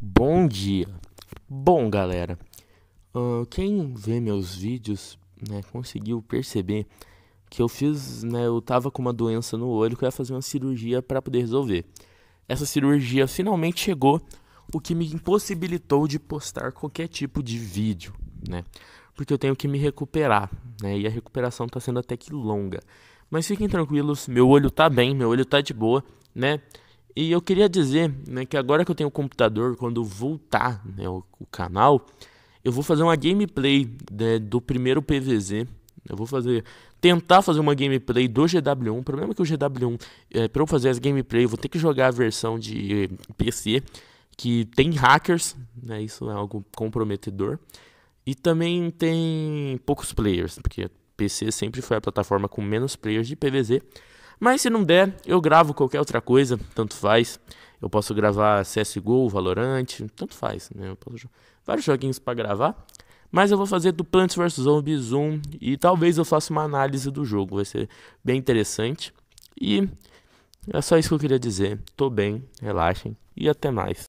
Bom dia. Bom, galera, uh, quem vê meus vídeos, né, conseguiu perceber que eu fiz, né, eu tava com uma doença no olho que eu ia fazer uma cirurgia para poder resolver. Essa cirurgia finalmente chegou, o que me impossibilitou de postar qualquer tipo de vídeo, né? Porque eu tenho que me recuperar, né? E a recuperação tá sendo até que longa. Mas fiquem tranquilos, meu olho tá bem, meu olho tá de boa, né? E eu queria dizer né, que agora que eu tenho o computador, quando voltar né, o, o, canal, eu vou fazer uma gameplay né, do primeiro PVZ. Eu vou fazer. Tentar fazer uma gameplay do GW1. O problema é que o GW1, é, para eu fazer as gameplay, eu vou ter que jogar a versão de eh, PC, que tem hackers, né, isso é algo comprometedor. E também tem poucos players, porque PC sempre foi a plataforma com menos players de PVZ. Mas se não der, eu gravo qualquer outra coisa, tanto faz. Eu posso gravar CSGO, Valorant, tanto faz, né? Eu posso vários joguinhos para gravar. Mas eu vou fazer do Plants vs Zombies 1 e talvez eu faça uma análise do jogo, vai ser bem interessante. E é só isso que eu queria dizer. Tô bem, relaxem e até mais.